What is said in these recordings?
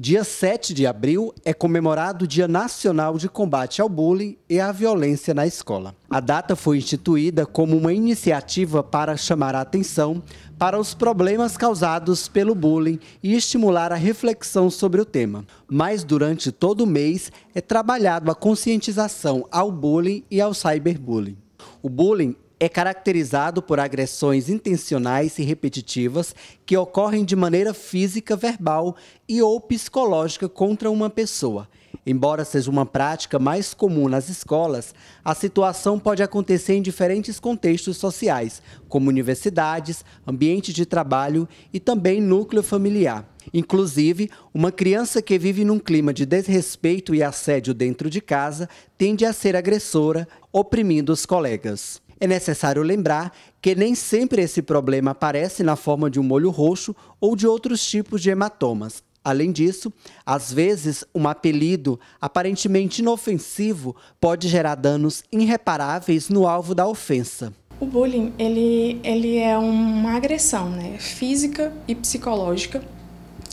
Dia 7 de abril é comemorado o Dia Nacional de Combate ao Bullying e à Violência na Escola. A data foi instituída como uma iniciativa para chamar a atenção para os problemas causados pelo bullying e estimular a reflexão sobre o tema. Mas durante todo o mês é trabalhado a conscientização ao bullying e ao cyberbullying. O bullying é caracterizado por agressões intencionais e repetitivas que ocorrem de maneira física, verbal e ou psicológica contra uma pessoa. Embora seja uma prática mais comum nas escolas, a situação pode acontecer em diferentes contextos sociais, como universidades, ambiente de trabalho e também núcleo familiar. Inclusive, uma criança que vive num clima de desrespeito e assédio dentro de casa tende a ser agressora, oprimindo os colegas. É necessário lembrar que nem sempre esse problema aparece na forma de um molho roxo ou de outros tipos de hematomas. Além disso, às vezes, um apelido aparentemente inofensivo pode gerar danos irreparáveis no alvo da ofensa. O bullying, ele, ele é uma agressão né? física e psicológica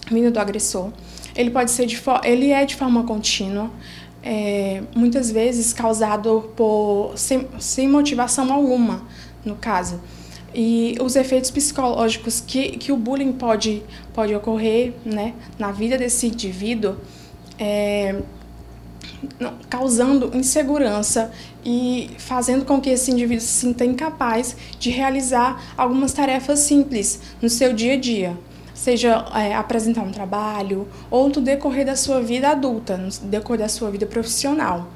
vindo do agressor. Ele pode ser de ele é de forma contínua, é, muitas vezes causado por sem, sem motivação alguma, no caso. E os efeitos psicológicos que, que o bullying pode, pode ocorrer né, na vida desse indivíduo, é, causando insegurança e fazendo com que esse indivíduo se sinta incapaz de realizar algumas tarefas simples no seu dia a dia seja é, apresentar um trabalho ou no decorrer da sua vida adulta, no decorrer da sua vida profissional.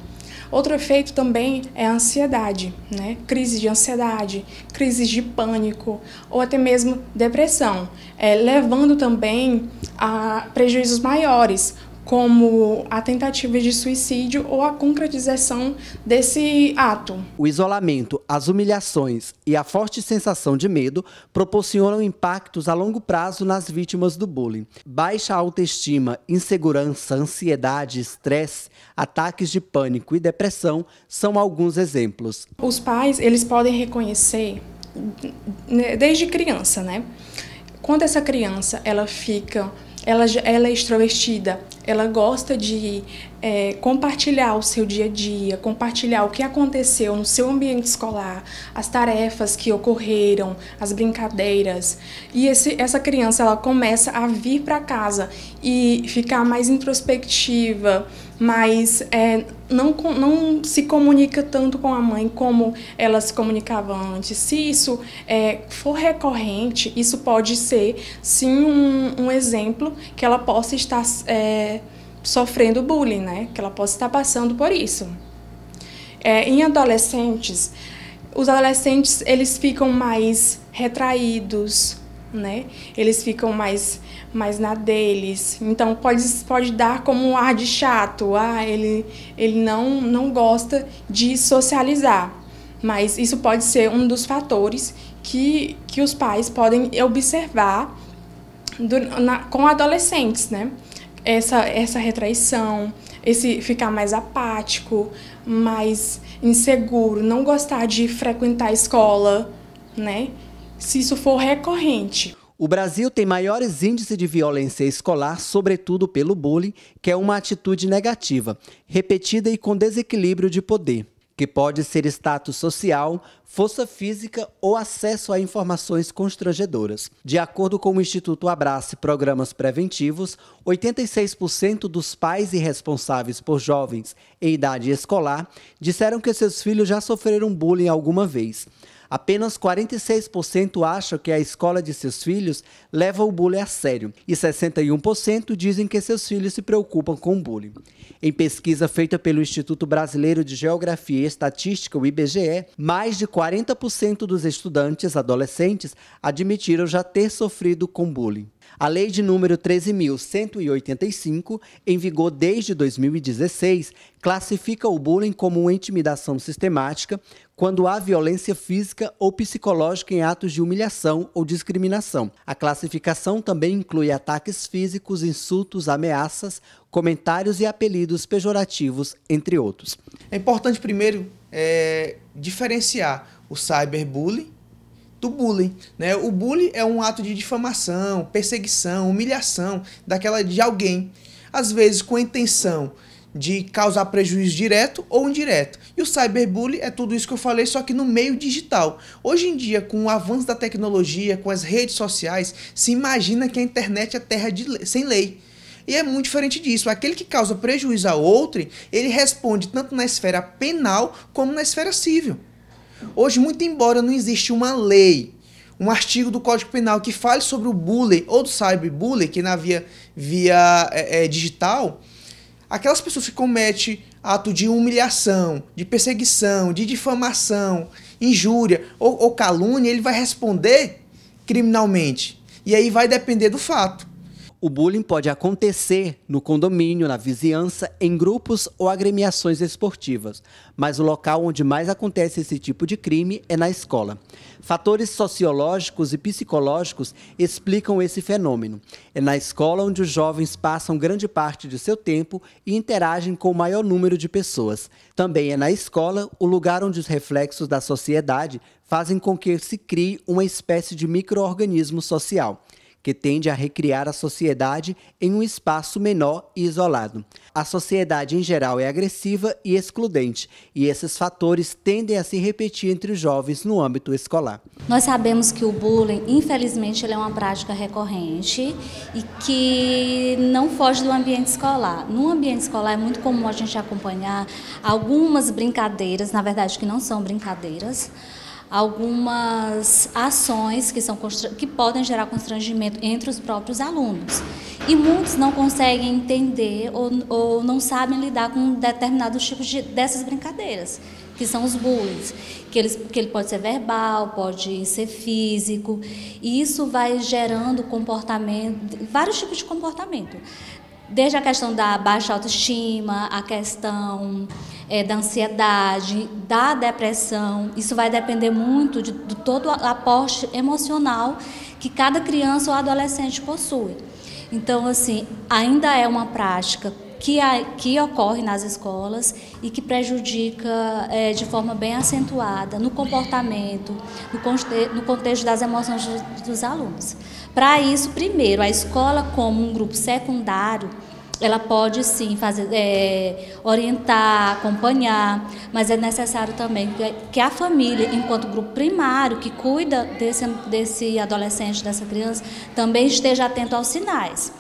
Outro efeito também é a ansiedade, né? Crise de ansiedade, crises de pânico ou até mesmo depressão, é, levando também a prejuízos maiores, como a tentativa de suicídio ou a concretização desse ato. O isolamento, as humilhações e a forte sensação de medo proporcionam impactos a longo prazo nas vítimas do bullying. Baixa autoestima, insegurança, ansiedade, estresse, ataques de pânico e depressão são alguns exemplos. Os pais, eles podem reconhecer né, desde criança, né? Quando essa criança, ela fica ela, ela é extrovertida, ela gosta de é, compartilhar o seu dia a dia, compartilhar o que aconteceu no seu ambiente escolar, as tarefas que ocorreram, as brincadeiras. E esse, essa criança ela começa a vir para casa e ficar mais introspectiva, mas é, não, não se comunica tanto com a mãe como ela se comunicava antes. Se isso é, for recorrente, isso pode ser sim um, um exemplo que ela possa estar é, sofrendo bullying, né? Que ela possa estar passando por isso. É, em adolescentes, os adolescentes eles ficam mais retraídos, né? Eles ficam mais mais na deles. Então pode pode dar como um ar de chato, ah, ele ele não não gosta de socializar. Mas isso pode ser um dos fatores que que os pais podem observar do, na, com adolescentes, né? essa, essa retraição, esse ficar mais apático, mais inseguro, não gostar de frequentar a escola, né? Se isso for recorrente. O Brasil tem maiores índices de violência escolar, sobretudo pelo bullying, que é uma atitude negativa, repetida e com desequilíbrio de poder que pode ser status social, força física ou acesso a informações constrangedoras. De acordo com o Instituto Abrace Programas Preventivos, 86% dos pais e responsáveis por jovens em idade escolar disseram que seus filhos já sofreram bullying alguma vez. Apenas 46% acham que a escola de seus filhos leva o bullying a sério e 61% dizem que seus filhos se preocupam com o bullying. Em pesquisa feita pelo Instituto Brasileiro de Geografia e Estatística, o IBGE, mais de 40% dos estudantes adolescentes admitiram já ter sofrido com bullying. A lei de número 13185, em vigor desde 2016, classifica o bullying como uma intimidação sistemática quando há violência física ou psicológica em atos de humilhação ou discriminação. A classificação também inclui ataques físicos, insultos, ameaças, comentários e apelidos pejorativos, entre outros. É importante primeiro é, diferenciar o cyberbullying do bullying. Né? O bullying é um ato de difamação, perseguição, humilhação daquela de alguém, às vezes com a intenção de causar prejuízo direto ou indireto. E o cyberbullying é tudo isso que eu falei, só que no meio digital. Hoje em dia, com o avanço da tecnologia, com as redes sociais, se imagina que a internet é terra de sem lei. E é muito diferente disso. Aquele que causa prejuízo a outro, ele responde tanto na esfera penal como na esfera civil. Hoje, muito embora não exista uma lei, um artigo do Código Penal que fale sobre o bullying ou do cyberbullying, que na via, via é, é, digital, aquelas pessoas que cometem ato de humilhação, de perseguição, de difamação, injúria ou, ou calúnia, ele vai responder criminalmente. E aí vai depender do fato. O bullying pode acontecer no condomínio, na vizinhança, em grupos ou agremiações esportivas, mas o local onde mais acontece esse tipo de crime é na escola. Fatores sociológicos e psicológicos explicam esse fenômeno. É na escola onde os jovens passam grande parte de seu tempo e interagem com o maior número de pessoas. Também é na escola o lugar onde os reflexos da sociedade fazem com que se crie uma espécie de microorganismo social que tende a recriar a sociedade em um espaço menor e isolado. A sociedade em geral é agressiva e excludente, e esses fatores tendem a se repetir entre os jovens no âmbito escolar. Nós sabemos que o bullying, infelizmente, é uma prática recorrente e que não foge do ambiente escolar. No ambiente escolar é muito comum a gente acompanhar algumas brincadeiras, na verdade que não são brincadeiras, algumas ações que, são, que podem gerar constrangimento entre os próprios alunos. E muitos não conseguem entender ou, ou não sabem lidar com determinados tipos de, dessas brincadeiras, que são os bullying, que, eles, que ele pode ser verbal, pode ser físico, e isso vai gerando comportamento, vários tipos de comportamento desde a questão da baixa autoestima, a questão é, da ansiedade, da depressão. Isso vai depender muito de, de todo o aporte emocional que cada criança ou adolescente possui. Então, assim, ainda é uma prática que, a, que ocorre nas escolas e que prejudica é, de forma bem acentuada no comportamento, no, conte no contexto das emoções dos, dos alunos. Para isso, primeiro, a escola, como um grupo secundário, ela pode sim fazer, é, orientar, acompanhar, mas é necessário também que a família, enquanto grupo primário, que cuida desse, desse adolescente, dessa criança, também esteja atento aos sinais.